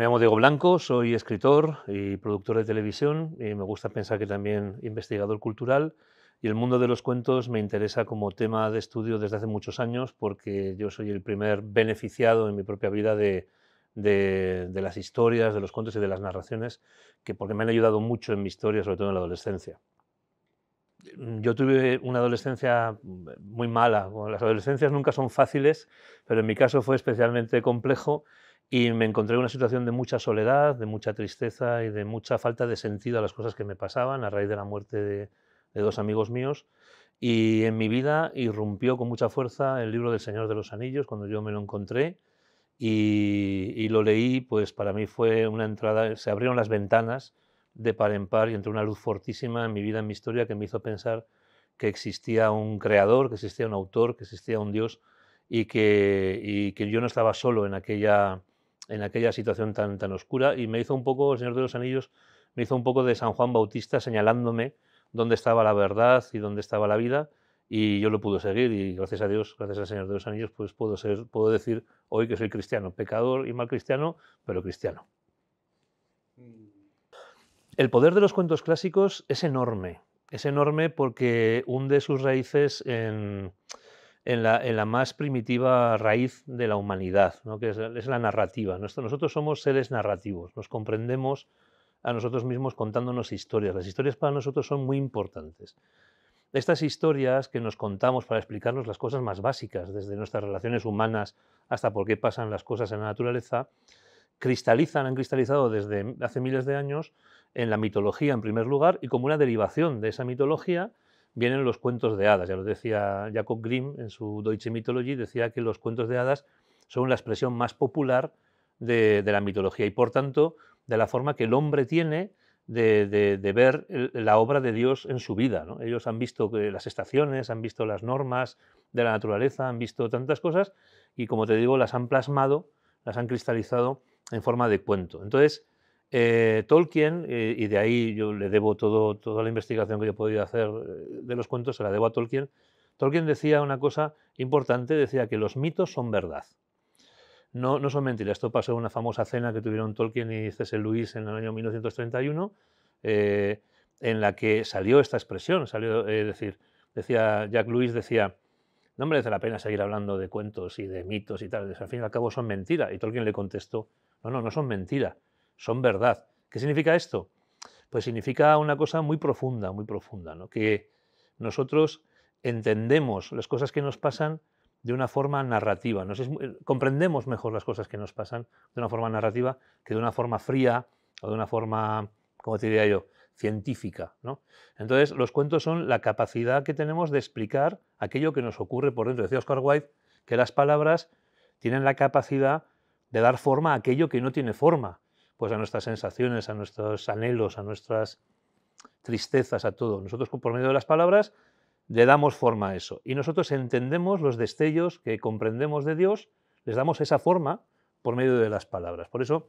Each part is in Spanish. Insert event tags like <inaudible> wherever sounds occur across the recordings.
me llamo Diego Blanco, soy escritor y productor de televisión y me gusta pensar que también investigador cultural y el mundo de los cuentos me interesa como tema de estudio desde hace muchos años porque yo soy el primer beneficiado en mi propia vida de, las historias, de los cuentos y de las narraciones, que porque me han ayudado mucho en mi historia, sobre todo en la adolescencia. Yo tuve una adolescencia muy mala. las adolescencias nunca son fáciles, pero en mi caso fue especialmente complejo y me encontré en una situación de mucha soledad, de mucha tristeza y de mucha falta de sentido a las cosas que me pasaban a raíz de la muerte de, dos amigos míos. Y en mi vida irrumpió con mucha fuerza el libro del Señor de los Anillos cuando yo me lo encontré y, lo leí, pues para mí fue una entrada, se abrieron las ventanas de par en par y entró una luz fortísima en mi vida, en mi historia, que me hizo pensar que existía un creador, que existía un autor, que existía un Dios y que, y que yo no estaba solo en aquella, en aquella situación tan, tan oscura y me hizo un poco, el Señor de los Anillos, me hizo un poco de San Juan Bautista señalándome dónde estaba la verdad y dónde estaba la vida y yo lo pude seguir y gracias a Dios, gracias al Señor de los Anillos, pues puedo, ser, puedo decir hoy que soy cristiano, pecador y mal cristiano, pero cristiano. El poder de los cuentos clásicos es enorme, es enorme porque hunde sus raíces en, en la, más primitiva raíz de la humanidad, ¿no? que es, la narrativa. nosotros somos seres narrativos, nos comprendemos a nosotros mismos contándonos historias. Las historias para nosotros son muy importantes. Estas historias que nos contamos para explicarnos las cosas más básicas, desde nuestras relaciones humanas hasta por qué pasan las cosas en la naturaleza, cristalizan, han cristalizado desde hace miles de años en la mitología en primer lugar y como una derivación de esa mitología vienen los cuentos de hadas. Ya lo decía Jacob Grimm en su Deutsche Mythologie, decía que los cuentos de hadas son la expresión más popular de, la mitología y por tanto de la forma que el hombre tiene de, ver la obra de Dios en su vida. Ellos han visto las estaciones, han visto las normas de la naturaleza, han visto tantas cosas y como te digo, las han plasmado, las han cristalizado en forma de cuento. Entonces, eh, Tolkien, eh, y de ahí yo le debo toda la investigación que yo he podido hacer eh, de los cuentos, se la debo a Tolkien. Tolkien decía una cosa importante, decía que los mitos son verdad. No, no son mentiras, esto pasó en una famosa cena que tuvieron Tolkien y C.S. Lewis en el año 1931, en la que salió esta expresión, salió decir, decía Jack Lewis decía, no merece la pena seguir hablando de cuentos y de mitos y tal, al fin y al cabo son mentiras. Y Tolkien le contestó, no, no, no son mentiras son verdad. ¿Qué significa esto? Pues significa una cosa muy profunda, muy profunda, que nosotros entendemos las cosas que nos pasan de una forma narrativa, nos eh, comprendemos mejor las cosas que nos pasan de una forma narrativa que de una forma fría o de una forma, como diría yo, científica. ¿no? Entonces, los cuentos son la capacidad que tenemos de explicar aquello que nos ocurre por dentro. Decía Oscar Wilde que las palabras tienen la capacidad de dar forma a aquello que no tiene forma pues a nuestras sensaciones, a nuestros anhelos, a nuestras tristezas, a todo. Nosotros por medio de las palabras le damos forma a eso. Y nosotros entendemos los destellos que comprendemos de Dios, les damos esa forma por medio de las palabras. Por eso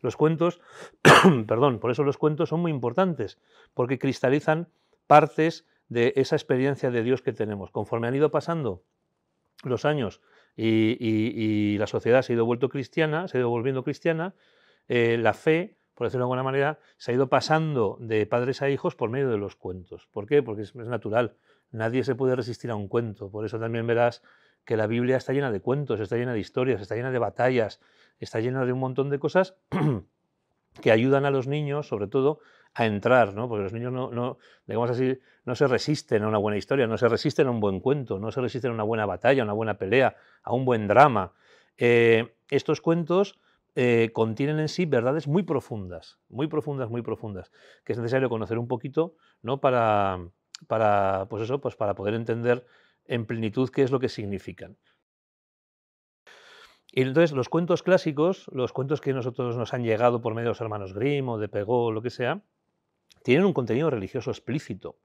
los cuentos, <coughs> perdón, por eso los cuentos son muy importantes, porque cristalizan partes de esa experiencia de Dios que tenemos. Conforme han ido pasando los años y, la sociedad se ha ido vuelto cristiana, se ha ido volviendo cristiana, eh, la fe, por decirlo de alguna manera, se ha ido pasando de padres a hijos por medio de los cuentos. ¿Por qué? Porque es, natural. Nadie se puede resistir a un cuento. Por eso también verás que la Biblia está llena de cuentos, está llena de historias, está llena de batallas, está llena de un montón de cosas <clears throat> que ayudan a los niños, sobre todo, a entrar, Porque los niños no, digamos así, no se resisten a una buena historia, no se resisten a un buen cuento, no se resisten a una buena batalla, a una buena pelea, a un buen drama. Eh, estos cuentos eh, contienen en sí verdades muy profundas, muy profundas, muy profundas, que es necesario conocer un poquito, ¿no? Para, para, pues eso, pues para poder entender en plenitud qué es lo que significan. Y entonces los cuentos clásicos, los cuentos que nosotros nos han llegado por medio de los hermanos Grimm o de Pegó o lo que sea, tienen un contenido religioso explícito.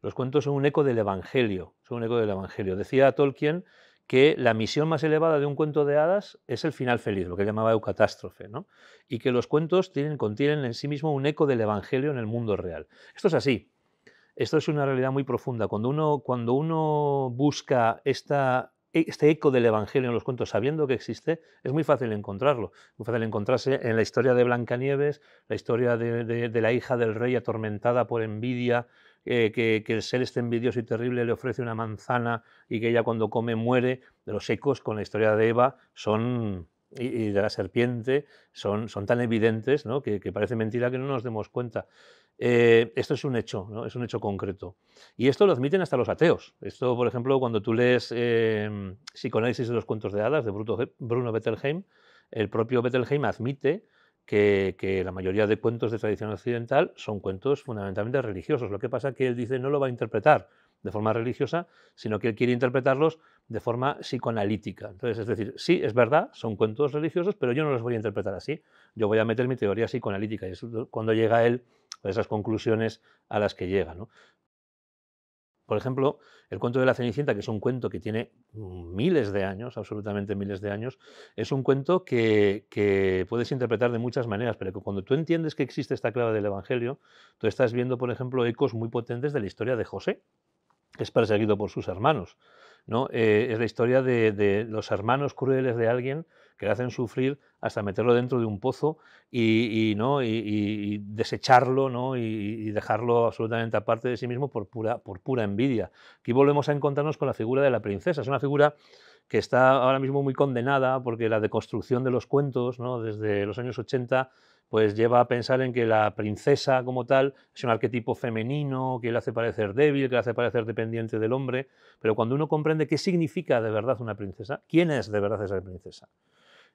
Los cuentos son un eco del Evangelio, son un eco del Evangelio. Decía Tolkien que la misión más elevada de un cuento de hadas es el final feliz, lo que llamaba eucatástrofe, ¿no? y que los cuentos tienen, contienen en sí mismo un eco del Evangelio en el mundo real. Esto es así, esto es una realidad muy profunda. Cuando uno, cuando uno busca esta, este eco del Evangelio en los cuentos, sabiendo que existe, es muy fácil encontrarlo. Es Muy fácil encontrarse en la historia de Blancanieves, la historia de la hija del rey atormentada por envidia, eh, que, el ser este envidioso y terrible le ofrece una manzana y que ella cuando come muere, de los ecos con la historia de Eva son y, de la serpiente son, son tan evidentes que, parece mentira que no nos demos cuenta. Eh, esto es un hecho, es un hecho concreto. Y esto lo admiten hasta los ateos. Esto, por ejemplo, cuando tú lees eh, Psicoanálisis de los cuentos de hadas de Bruno Bettelheim, el propio Bettelheim admite que, la mayoría de cuentos de tradición occidental son cuentos fundamentalmente religiosos. Lo que pasa es que él dice no lo va a interpretar de forma religiosa, sino que él quiere interpretarlos de forma psicoanalítica. Entonces, es decir, sí, es verdad, son cuentos religiosos, pero yo no los voy a interpretar así. Yo voy a meter mi teoría psicoanalítica y es cuando llega él a esas conclusiones a las que llega. Por ejemplo, el cuento de la Cenicienta, que es un cuento que tiene mm, miles de años, absolutamente miles de años, es un cuento que, puedes interpretar de muchas maneras, pero cuando tú entiendes que existe esta clave del Evangelio, tú estás viendo, por ejemplo, ecos muy potentes de la historia de José, que es perseguido por sus hermanos. ¿no? Eh, es la historia de los hermanos crueles de alguien que le hacen sufrir hasta meterlo dentro de un pozo y, ¿no? Y, desecharlo ¿no? y, dejarlo absolutamente aparte de sí mismo por pura, por pura envidia. Aquí volvemos a encontrarnos con la figura de la princesa. Es una figura que está ahora mismo muy condenada porque la deconstrucción de los cuentos ¿no? desde los años 80 pues lleva a pensar en que la princesa como tal es un arquetipo femenino que le hace parecer débil, que le hace parecer dependiente del hombre, pero cuando uno comprende qué significa de verdad una princesa, quién es de verdad esa princesa,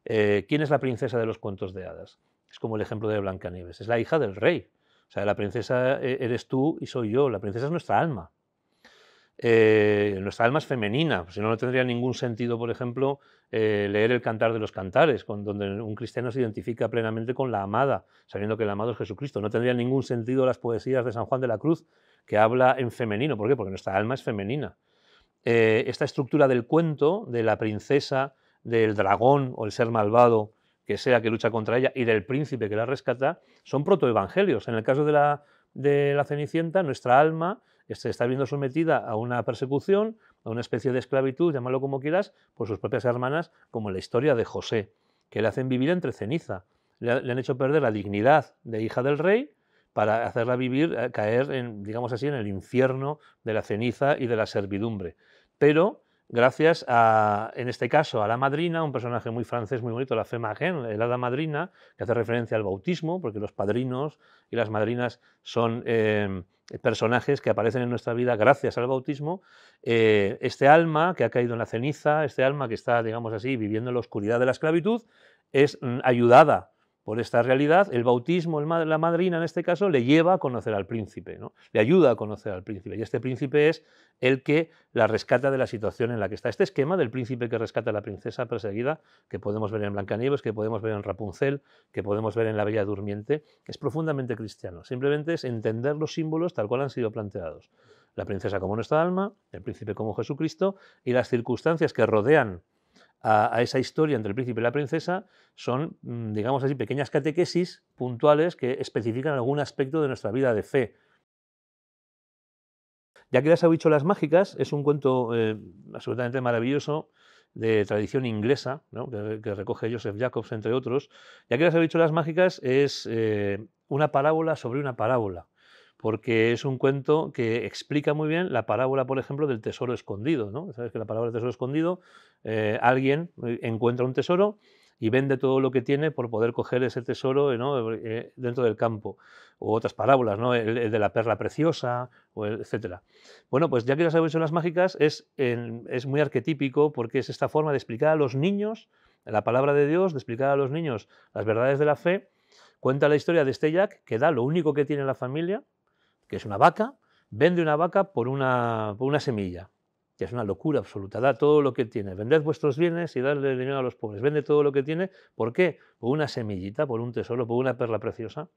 eh, ¿quién es la princesa de los cuentos de hadas? Es como el ejemplo de Blancanieves, es la hija del rey. O sea, la princesa eh, eres tú y soy yo, la princesa es nuestra alma. Eh, nuestra alma es femenina, pues, si no, no tendría ningún sentido, por ejemplo, leer el Cantar de los Cantares, con, donde un cristiano se identifica plenamente con la amada, sabiendo que el amado es Jesucristo. No tendría ningún sentido las poesías de San Juan de la Cruz, que habla en femenino. ¿Por qué? Porque nuestra alma es femenina. esta estructura del cuento, de la princesa del dragón o el ser malvado que sea que lucha contra ella y del príncipe que la rescata, son protoevangelios. En el caso de la, de la Cenicienta, nuestra alma se está viendo sometida a una persecución, a una especie de esclavitud, llámalo como quieras, por sus propias hermanas, como la historia de José, que le hacen vivir entre ceniza. Le, han hecho perder la dignidad de hija del rey para hacerla vivir, eh, caer, en, digamos así, en el infierno de la ceniza y de la servidumbre. Pero gracias a, en este caso, a la madrina, un personaje muy francés, muy bonito, la Femme Magen, el hada madrina, que hace referencia al bautismo, porque los padrinos y las madrinas son em, personajes que aparecen en nuestra vida gracias al bautismo. Eh, este alma que ha caído en la ceniza, este alma que está, digamos así, viviendo en la oscuridad de la esclavitud, es mm, ayudada por esta realidad, el bautismo, la madrina en este caso, le lleva a conocer al príncipe, ¿no? le ayuda a conocer al príncipe. Y este príncipe es el que la rescata de la situación en la que está. Este esquema del príncipe que rescata a la princesa perseguida, que podemos ver en Blancanieves, que podemos ver en Rapunzel, que podemos ver en La Bella Durmiente, es profundamente cristiano. Simplemente es entender los símbolos tal cual han sido planteados. La princesa como nuestra alma, el príncipe como Jesucristo y las circunstancias que rodean a, esa historia entre el príncipe y la princesa son, mm, digamos así, pequeñas catequesis puntuales que especifican algún aspecto de nuestra vida de fe. Ya que las las mágicas es un cuento eh, absolutamente maravilloso de tradición inglesa, que, recoge Joseph Jacobs, entre otros. Ya que las las mágicas es eh, una parábola sobre una parábola porque es un cuento que explica muy bien la parábola, por ejemplo, del tesoro escondido. ¿no? Sabes que la palabra del tesoro escondido, eh, alguien eh, encuentra un tesoro y vende todo lo que tiene por poder coger ese tesoro eh, dentro del campo. O otras parábolas, ¿no? el, de la perla preciosa, o etc. Bueno, pues ya que las mágicas es, es muy arquetípico porque es esta forma de explicar a los niños la palabra de Dios, de explicar a los niños las verdades de la fe. Cuenta la historia de este que da lo único que tiene la familia, que es una vaca, vende una vaca por una, una semilla, que es una locura absoluta. Da todo lo que tiene. Vended vuestros bienes y dadle dinero a los pobres. Vende todo lo que tiene. ¿Por qué? Por una semillita, por un tesoro, por una perla preciosa,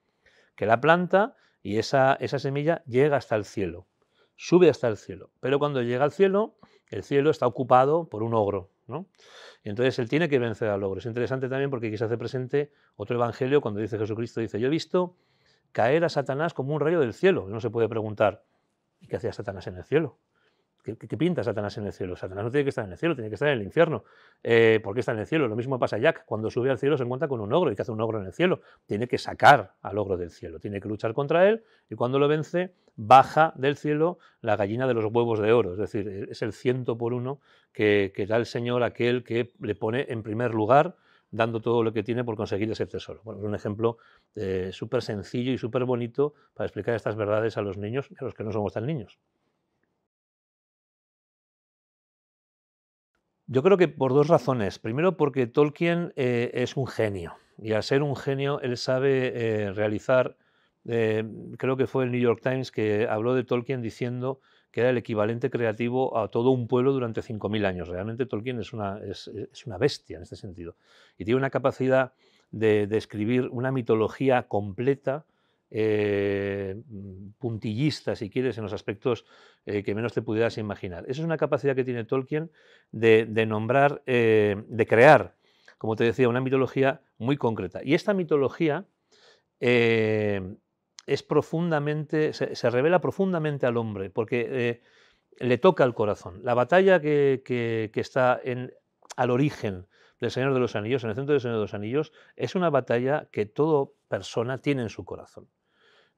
que la planta y esa, esa semilla llega hasta el cielo, sube hasta el cielo. Pero cuando llega al cielo, el cielo está ocupado por un ogro. ¿no? entonces él tiene que vencer al ogro. Es interesante también porque aquí se hace presente otro evangelio cuando dice Jesucristo, dice, yo he visto caer a Satanás como un rayo del cielo. No se puede preguntar, ¿y qué hacía Satanás en el cielo? ¿Qué, pinta Satanás en el cielo? Satanás no tiene que estar en el cielo, tiene que estar en el infierno. Eh, ¿Por qué está en el cielo? Lo mismo pasa a Jack. Cuando sube al cielo se encuentra con un ogro. ¿Y qué hace un ogro en el cielo? Tiene que sacar al ogro del cielo, tiene que luchar contra él y cuando lo vence baja del cielo la gallina de los huevos de oro. Es decir, es el ciento por uno que, que da el Señor aquel que le pone en primer lugar dando todo lo que tiene por conseguir ese tesoro. es un ejemplo eh, súper sencillo y súper bonito para explicar estas verdades a los niños y a los que no somos tan niños. Yo creo que por dos razones. Primero, porque Tolkien eh, es un genio y al ser un genio él sabe eh, realizar, creo que fue el New York Times que habló de Tolkien diciendo que era el equivalente creativo a todo un pueblo durante 5.000 años. Realmente Tolkien es una, es, una bestia en este sentido. Y tiene una capacidad de, describir escribir una mitología completa, eh, puntillista, si quieres, en los aspectos eh, que menos te pudieras imaginar. Esa es una capacidad que tiene Tolkien de, nombrar, eh, de crear, como te decía, una mitología muy concreta. Y esta mitología es profundamente, se, revela profundamente al hombre, porque eh, le toca el corazón. La batalla que, está en, al origen del Señor de los Anillos, en el centro del Señor de los Anillos, es una batalla que toda persona tiene en su corazón.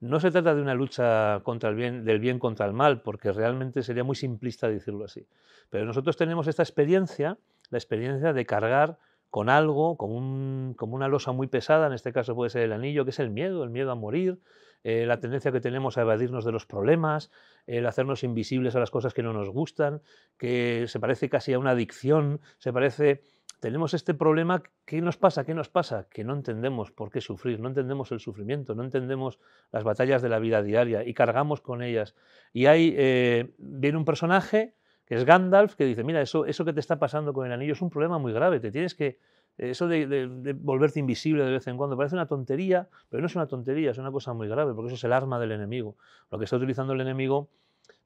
No se trata de una lucha contra el bien, del bien contra el mal, porque realmente sería muy simplista decirlo así. Pero nosotros tenemos esta experiencia, la experiencia de cargar con algo, como un, como una losa muy pesada, en este caso puede ser el anillo, que es el miedo, el miedo a morir, eh, la tendencia que tenemos a evadirnos de los problemas, el hacernos invisibles a las cosas que no nos gustan, que se parece casi a una adicción, se parece... Tenemos este problema, ¿qué nos pasa? ¿Qué nos pasa? Que no entendemos por qué sufrir, no entendemos el sufrimiento, no entendemos las batallas de la vida diaria y cargamos con ellas. Y ahí eh, viene un personaje que es Gandalf, que dice, mira, eso, eso que te está pasando con el anillo es un problema muy grave, te tienes que, eso de, volverte invisible de vez en cuando parece una tontería, pero no es una tontería, es una cosa muy grave, porque eso es el arma del enemigo. Lo que está utilizando el enemigo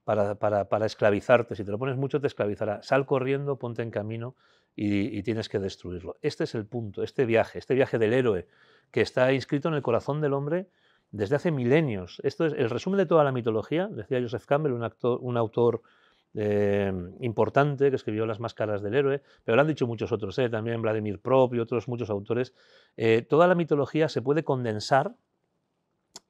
para, esclavizarte. Si te lo pones mucho, te esclavizará. Sal corriendo, ponte en camino y, tienes que destruirlo. Este es el punto, este viaje, este viaje del héroe que está inscrito en el corazón del hombre desde hace milenios. Esto es el resumen de toda la mitología, decía Joseph Campbell, un, actor, un autor Em, importante que escribió Las Máscaras del Héroe, pero lo han dicho muchos otros, ¿eh? también Vladimir Prop y otros muchos autores. Eh, toda la mitología se puede condensar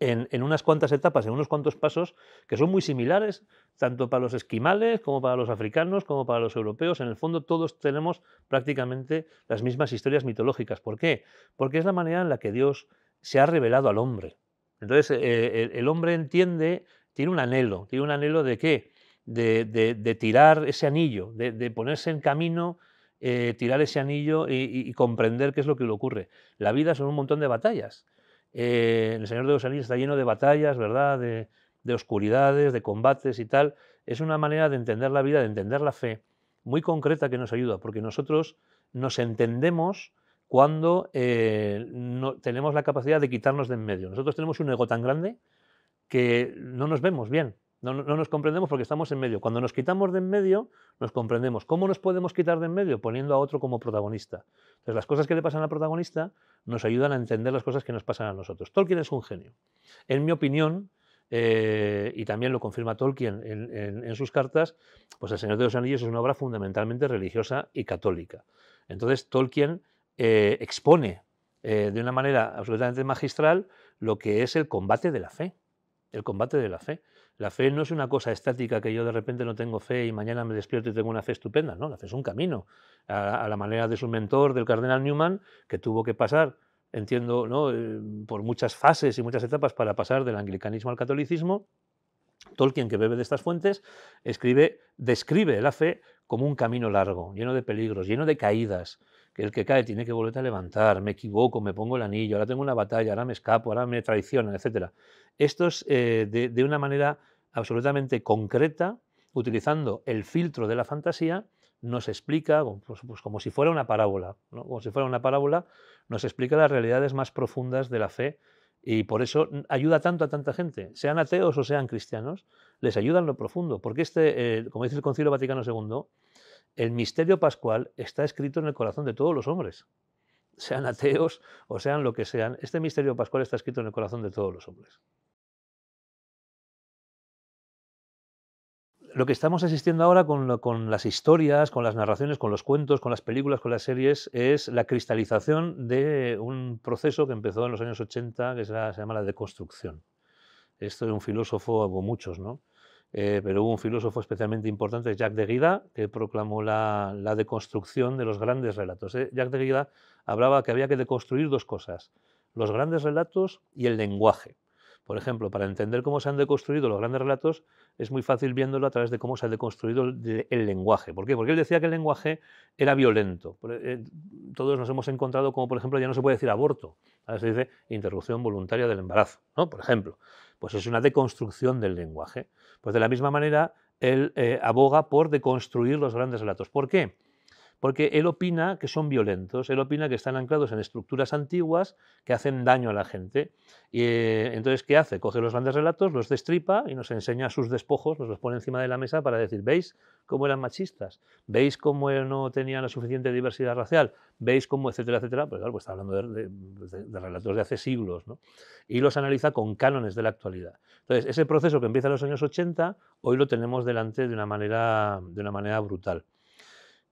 en, unas cuantas etapas, en unos cuantos pasos que son muy similares, tanto para los esquimales como para los africanos, como para los europeos. En el fondo todos tenemos prácticamente las mismas historias mitológicas. ¿Por qué? Porque es la manera en la que Dios se ha revelado al hombre. Entonces eh, el, el, hombre entiende, tiene un anhelo, tiene un anhelo de qué? de, tirar ese anillo, de, ponerse en camino, eh, tirar ese anillo y, comprender qué es lo que le ocurre. La vida son un montón de batallas. Eh, el Señor de los Anillos está lleno de batallas, ¿verdad? De, oscuridades, de combates y tal. Es una manera de entender la vida, de entender la fe, muy concreta que nos ayuda, porque nosotros nos entendemos cuando eh, no, tenemos la capacidad de quitarnos de en medio. Nosotros tenemos un ego tan grande que no nos vemos bien. No, nos comprendemos porque estamos en medio. Cuando nos quitamos de en medio, nos comprendemos. ¿Cómo nos podemos quitar de en medio? Poniendo a otro como protagonista. Entonces, las cosas que le pasan al protagonista nos ayudan a entender las cosas que nos pasan a nosotros. Tolkien es un genio. En mi opinión, eh, y también lo confirma Tolkien en, sus cartas, pues El Señor de los Anillos es una obra fundamentalmente religiosa y católica. Entonces, Tolkien eh, expone eh, de una manera absolutamente magistral lo que es el combate de la fe. El combate de la fe. La fe no es una cosa estática que yo de repente no tengo fe y mañana me despierto y tengo una fe estupenda. No, la fe es un camino. A, la manera de su mentor, del cardenal Newman, que tuvo que pasar, entiendo, ¿no? Eh, por muchas fases y muchas etapas para pasar del anglicanismo al catolicismo. Tolkien, que bebe de estas fuentes, escribe, describe la fe como un camino largo, lleno de peligros, lleno de caídas, el que cae tiene que volver a levantar, me equivoco, me pongo el anillo, ahora tengo una batalla, ahora me escapo, ahora me traicionan, etc. Esto es eh, de, una manera absolutamente concreta, utilizando el filtro de la fantasía, nos explica, pues, pues, como si fuera una parábola, como si fuera una parábola, nos explica las realidades más profundas de la fe y por eso ayuda tanto a tanta gente, sean ateos o sean cristianos, les ayuda en lo profundo, porque este, eh, como dice el Concilio Vaticano II, el misterio pascual está escrito en el corazón de todos los hombres, sean ateos o sean lo que sean, este misterio pascual está escrito en el corazón de todos los hombres. Lo que estamos asistiendo ahora con, las historias, con las narraciones, con los cuentos, con las películas, con las series, es la cristalización de un proceso que empezó en los años 80, que se llama la deconstrucción. Esto es un filósofo, hubo muchos, ¿no? Eh, pero hubo un filósofo especialmente importante, Jacques Guida, que proclamó la, deconstrucción de los grandes relatos. Eh, Jacques de Guida hablaba que había que deconstruir dos cosas, los grandes relatos y el lenguaje. Por ejemplo, para entender cómo se han deconstruido los grandes relatos, es muy fácil viéndolo a través de cómo se ha deconstruido el, el lenguaje. ¿Por qué? Porque él decía que el lenguaje era violento. Eh, todos nos hemos encontrado como, por ejemplo, ya no se puede decir aborto, ahora se dice interrupción voluntaria del embarazo, ¿no? por ejemplo. Pues es una deconstrucción del lenguaje. Pues de la misma manera, él eh, aboga por deconstruir los grandes relatos. ¿Por qué? porque él opina que son violentos, él opina que están anclados en estructuras antiguas que hacen daño a la gente. Y eh, entonces, ¿qué hace? Coge los grandes relatos, los destripa y nos enseña sus despojos, nos los pone encima de la mesa para decir, ¿veis cómo eran machistas? ¿Veis cómo no tenían la suficiente diversidad racial? ¿Veis cómo, etcétera, etcétera? Pues claro, pues está hablando de, relatos de hace siglos, ¿no? Y los analiza con cánones de la actualidad. Entonces, ese proceso que empieza en los años 80, hoy lo tenemos delante de una manera, de una manera brutal.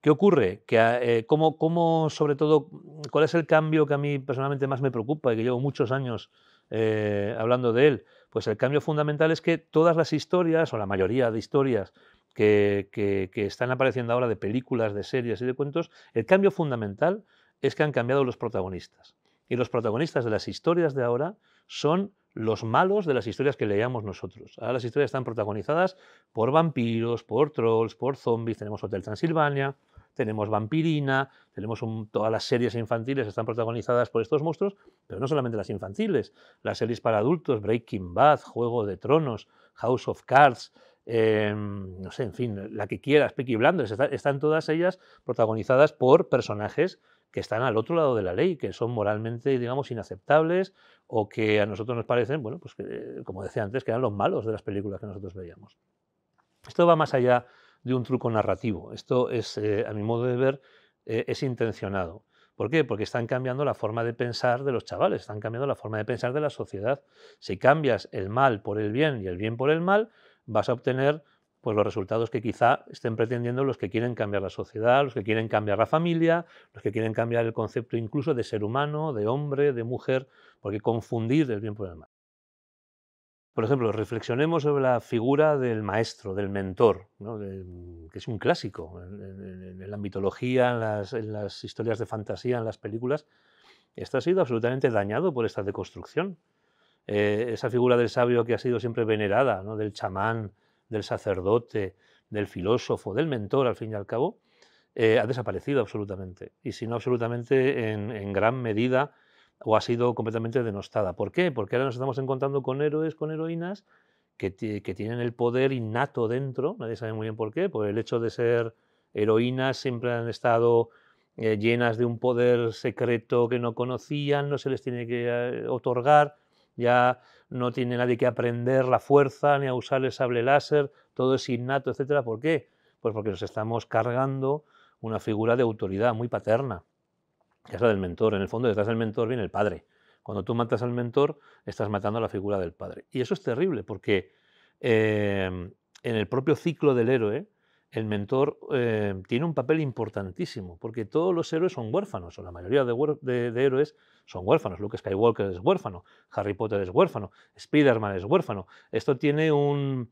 ¿Qué ocurre? Que, ah, eh, ¿cómo, sobre todo, cuál es el cambio que a mí personalmente más me preocupa y que llevo muchos años eh, hablando de él? Pues el cambio fundamental es que todas las historias, o la mayoría de historias que, que están apareciendo ahora de películas, de series y de cuentos, el cambio fundamental es que han cambiado los protagonistas. Y los protagonistas de las historias de ahora son los malos de las historias que leíamos nosotros. Ahora las historias están protagonizadas por vampiros, por trolls, por zombies, tenemos Hotel Transilvania, tenemos Vampirina, tenemos todas las series infantiles están protagonizadas por estos monstruos, pero no solamente las infantiles, las series para adultos, Breaking Bad, Juego de Tronos, House of Cards, em, no sé, en fin, la que quieras, Peaky Blinders, están todas ellas protagonizadas por personajes que están al otro lado de la ley, que son moralmente, digamos, inaceptables o que a nosotros nos parecen, bueno, pues eh, como decía antes, que eran los malos de las películas que nosotros veíamos. Esto va más allá de un truco narrativo, esto es, eh, a mi modo de ver, eh, es intencionado. ¿Por qué? Porque están cambiando la forma de pensar de los chavales, están cambiando la forma de pensar de la sociedad. Si cambias el mal por el bien y el bien por el mal, vas a obtener pues los resultados que quizá estén pretendiendo los que quieren cambiar la sociedad, los que quieren cambiar la familia, los que quieren cambiar el concepto incluso de ser humano, de hombre, de mujer, porque confundir el bien por el mal. Por ejemplo, reflexionemos sobre la figura del maestro, del mentor, que es un clásico en, la mitología, en las, historias de fantasía, en las películas. Esto ha sido absolutamente dañado por esta deconstrucción. Eh, esa figura del sabio que ha sido siempre venerada, del chamán, del sacerdote, del filósofo, del mentor, al fin y al cabo, eh, ha desaparecido absolutamente. Y si no absolutamente, en, gran medida, o ha sido completamente denostada. ¿Por qué? Porque ahora nos estamos encontrando con héroes, con heroínas, que, tienen el poder innato dentro, nadie sabe muy bien por qué, por el hecho de ser heroínas siempre han estado eh, llenas de un poder secreto que no conocían, no se les tiene que eh, otorgar, ya no tiene nadie que aprender la fuerza ni a usar el sable láser, todo es innato, etcétera. ¿Por qué? Pues porque nos estamos cargando una figura de autoridad muy paterna, que es la del mentor. En el fondo, detrás del mentor viene el padre. Cuando tú matas al mentor, estás matando a la figura del padre. Y eso es terrible, porque eh, en el propio ciclo del héroe, el mentor eh, tiene un papel importantísimo, porque todos los héroes son huérfanos, o la mayoría de, héroes son huérfanos. Luke Skywalker es huérfano, Harry Potter es huérfano, Spider-Man es huérfano. Esto tiene una,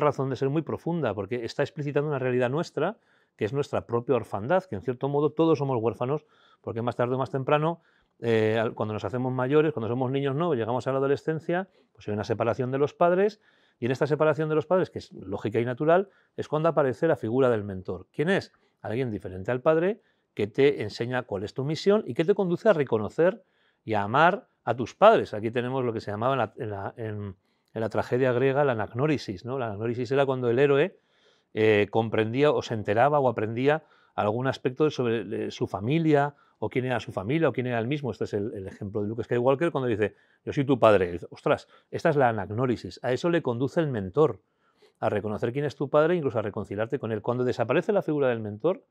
razón de ser muy profunda, porque está explicitando una realidad nuestra, que es nuestra propia orfandad, que en cierto modo todos somos huérfanos, porque más tarde o más temprano, eh, cuando nos hacemos mayores, cuando somos niños no, llegamos a la adolescencia, pues hay una separación de los padres y en esta separación de los padres, que es lógica y natural, es cuando aparece la figura del mentor. ¿Quién es? Alguien diferente al padre que te enseña cuál es tu misión y que te conduce a reconocer y a amar a tus padres. Aquí tenemos lo que se llamaba en la, tragedia griega la anagnórisis. ¿no? La anagnórisis era cuando el héroe eh, comprendía o se enteraba o aprendía algún aspecto sobre eh, su familia o quién era su familia, o quién era el mismo. Este es el, ejemplo de Luke Skywalker cuando dice, yo soy tu padre. Ostras, esta es la anagnórisis. A eso le conduce el mentor, a reconocer quién es tu padre, incluso a reconciliarte con él. Cuando desaparece la figura del mentor,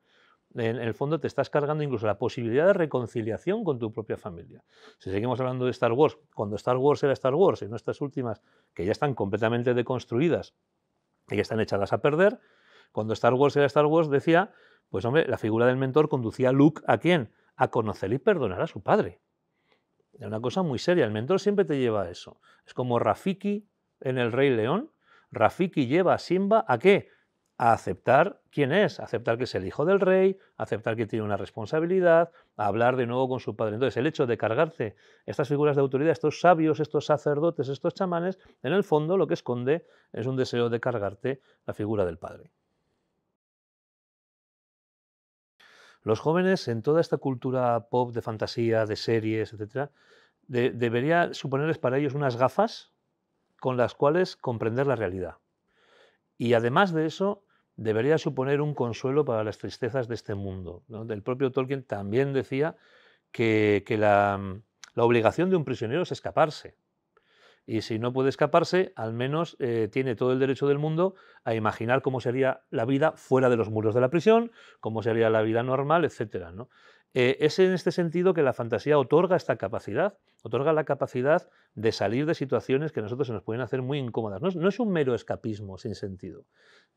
en el fondo te estás cargando incluso la posibilidad de reconciliación con tu propia familia. Si seguimos hablando de Star Wars, cuando Star Wars era Star Wars, y nuestras últimas, que ya están completamente deconstruidas y ya están echadas a perder, cuando Star Wars era Star Wars decía, pues hombre, la figura del mentor conducía a Luke a quién? a conocer y perdonar a su padre. Es una cosa muy seria, el mentor siempre te lleva a eso. Es como Rafiki en El Rey León, Rafiki lleva a Simba a qué? A aceptar quién es, a aceptar que es el hijo del rey, a aceptar que tiene una responsabilidad, a hablar de nuevo con su padre. Entonces, el hecho de cargarte estas figuras de autoridad, estos sabios, estos sacerdotes, estos chamanes, en el fondo lo que esconde es un deseo de cargarte la figura del padre. Los jóvenes en toda esta cultura pop de fantasía, de series, etc., debería suponerles para ellos unas gafas con las cuales comprender la realidad. Y además de eso, debería suponer un consuelo para las tristezas de este mundo. ¿no? El propio Tolkien también decía que, la obligación de un prisionero es escaparse y si no puede escaparse, al menos eh, tiene todo el derecho del mundo a imaginar cómo sería la vida fuera de los muros de la prisión, cómo sería la vida normal, etc. Eh, es en este sentido que la fantasía otorga esta capacidad, otorga la capacidad de salir de situaciones que a nosotros se nos pueden hacer muy incómodas. No es, un mero escapismo sin sentido,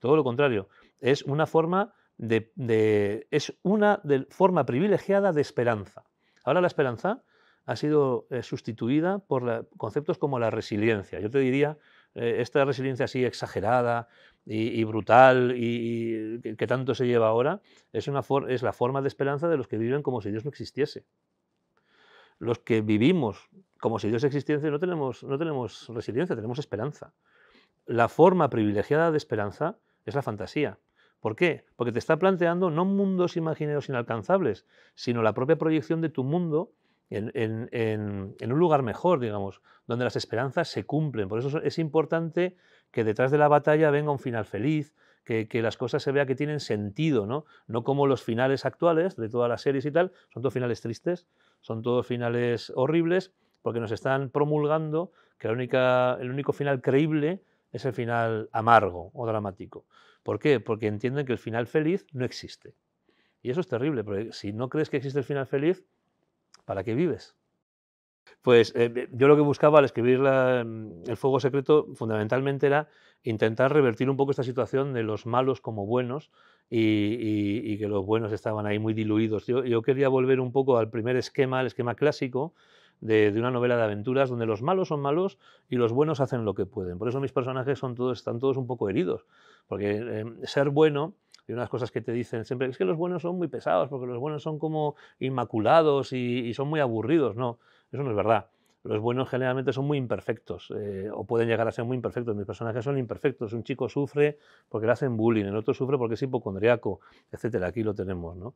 todo lo contrario, es una forma, de, es una forma privilegiada de esperanza. Ahora la esperanza ha sido eh, sustituida por conceptos como la resiliencia. Yo te diría, eh, esta resiliencia así exagerada y, brutal y, que, tanto se lleva ahora, es, la forma de esperanza de los que viven como si Dios no existiese. Los que vivimos como si Dios existiese no tenemos, no tenemos resiliencia, tenemos esperanza. La forma privilegiada de esperanza es la fantasía. ¿Por qué? Porque te está planteando no mundos imaginarios inalcanzables, sino la propia proyección de tu mundo en, un lugar mejor, digamos, donde las esperanzas se cumplen. Por eso es importante que detrás de la batalla venga un final feliz, que, las cosas se vean que tienen sentido, ¿no? No como los finales actuales de todas las series y tal, son todos finales tristes, son todos finales horribles, porque nos están promulgando que el único final creíble es el final amargo o dramático. ¿Por qué? Porque entienden que el final feliz no existe. Y eso es terrible, porque si no crees que existe el final feliz, ¿para qué vives? Pues eh, yo lo que buscaba al escribir mm, El Fuego Secreto fundamentalmente era intentar revertir un poco esta situación de los malos como buenos y, que los buenos estaban ahí muy diluidos. Yo, quería volver un poco al primer esquema, el esquema clásico de, una novela de aventuras donde los malos son malos y los buenos hacen lo que pueden. Por eso mis personajes son todos, están todos un poco heridos, porque eh, ser bueno y unas cosas que te dicen siempre, es que los buenos son muy pesados, porque los buenos son como inmaculados y, son muy aburridos. No, eso no es verdad. Los buenos generalmente son muy imperfectos, eh, o pueden llegar a ser muy imperfectos. Mis personajes son imperfectos. Un chico sufre porque le hacen bullying, el otro sufre porque es hipocondriaco, etcétera. Aquí lo tenemos, ¿no?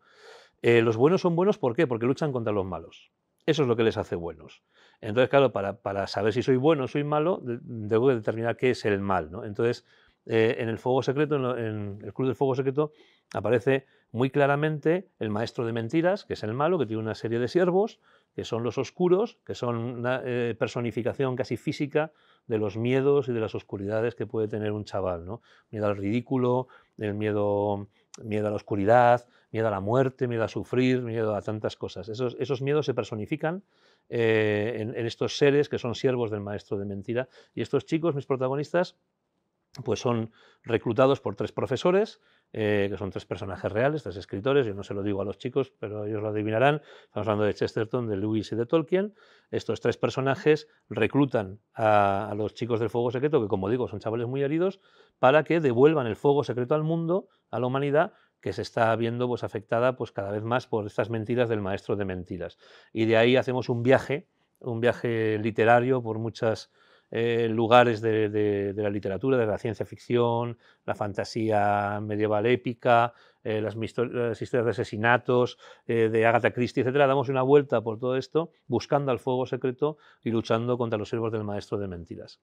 Eh, los buenos son buenos, ¿por qué? Porque luchan contra los malos. Eso es lo que les hace buenos. Entonces, claro, para, saber si soy bueno o soy malo, debo determinar qué es el mal. ¿no? Entonces, eh, en el Fuego Secreto, en, el Club del Fuego Secreto, aparece muy claramente el maestro de mentiras, que es el malo, que tiene una serie de siervos, que son los oscuros, que son una eh, personificación casi física de los miedos y de las oscuridades que puede tener un chaval. ¿no? Miedo al ridículo, el miedo, a la oscuridad, miedo a la muerte, miedo a sufrir, miedo a tantas cosas. Esos, miedos se personifican eh, en, estos seres que son siervos del maestro de mentira. Y estos chicos, mis protagonistas, pues son reclutados por tres profesores, eh, que son tres personajes reales, tres escritores, yo no se lo digo a los chicos, pero ellos lo adivinarán, estamos hablando de Chesterton, de Lewis y de Tolkien, estos tres personajes reclutan a, los chicos del fuego secreto, que como digo son chavales muy heridos, para que devuelvan el fuego secreto al mundo, a la humanidad, que se está viendo pues, afectada pues, cada vez más por estas mentiras del maestro de mentiras. Y de ahí hacemos un viaje, un viaje literario por muchas eh, lugares de, la literatura, de la ciencia ficción, la fantasía medieval épica, eh, las, historias de asesinatos eh, de Agatha Christie, etcétera. Damos una vuelta por todo esto, buscando al fuego secreto y luchando contra los siervos del maestro de mentiras.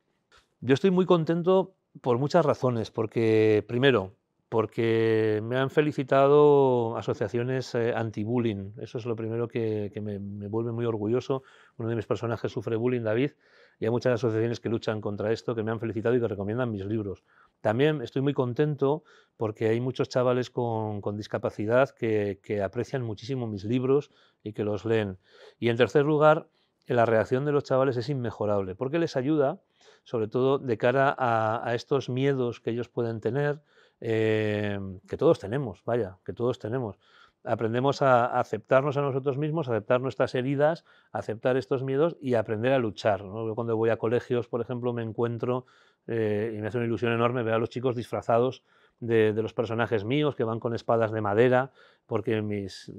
Yo estoy muy contento por muchas razones, porque primero, porque me han felicitado asociaciones eh, anti-bullying. Eso es lo primero que, me, vuelve muy orgulloso. Uno de mis personajes sufre bullying, David, y hay muchas asociaciones que luchan contra esto, que me han felicitado y que recomiendan mis libros. También estoy muy contento porque hay muchos chavales con, discapacidad que, aprecian muchísimo mis libros y que los leen. Y en tercer lugar, la reacción de los chavales es inmejorable, porque les ayuda, sobre todo de cara a estos miedos que ellos pueden tener, Em, que todos tenemos, vaya, que todos tenemos. Aprendemos a aceptarnos a nosotros mismos, aceptar nuestras heridas, aceptar estos miedos y aprender a luchar. cuando voy a colegios, por ejemplo, me encuentro, eh, y me hace una ilusión enorme ver a los chicos disfrazados de, los personajes míos que van con espadas de madera, porque mis,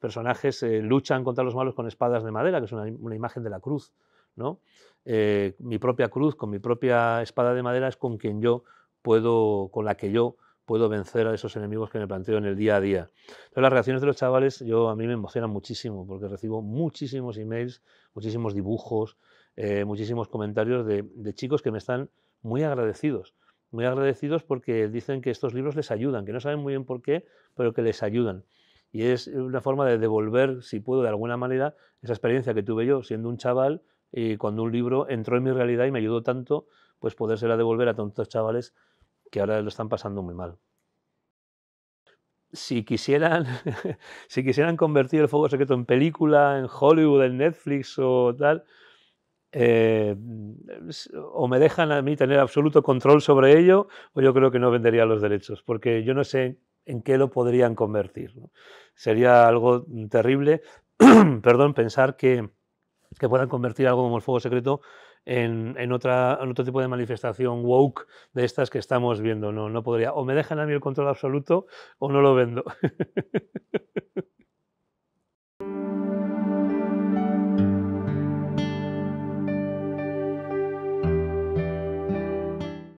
personajes eh, luchan contra los malos con espadas de madera, que es una, imagen de la cruz. ¿no? Eh, mi propia cruz con mi propia espada de madera es con quien yo puedo, con la que yo puedo vencer a esos enemigos que me planteo en el día a día. las reacciones de los chavales yo, a mí me emocionan muchísimo porque recibo muchísimos emails, muchísimos dibujos, eh, muchísimos comentarios de, chicos que me están muy agradecidos muy agradecidos porque dicen que estos libros les ayudan, que no saben muy bien por qué, pero que les ayudan. Y es una forma de devolver, si puedo de alguna manera, esa experiencia que tuve yo siendo un chaval y cuando un libro entró en mi realidad y me ayudó tanto, pues podérsela devolver a tantos chavales que ahora lo están pasando muy mal. Si quisieran, <laughs> si quisieran convertir el fuego secreto en película, en Hollywood, en Netflix o tal, eh, o me dejan a mí tener absoluto control sobre ello, o yo creo que no vendería los derechos, porque yo no sé en qué lo podrían convertir. Sería algo terrible, <clears throat> perdón, pensar que, que puedan convertir algo como el fuego secreto en, en, otro tipo de manifestación woke de estas que estamos viendo. No, no podría. O me dejan a mí el control absoluto o no lo vendo. <laughs>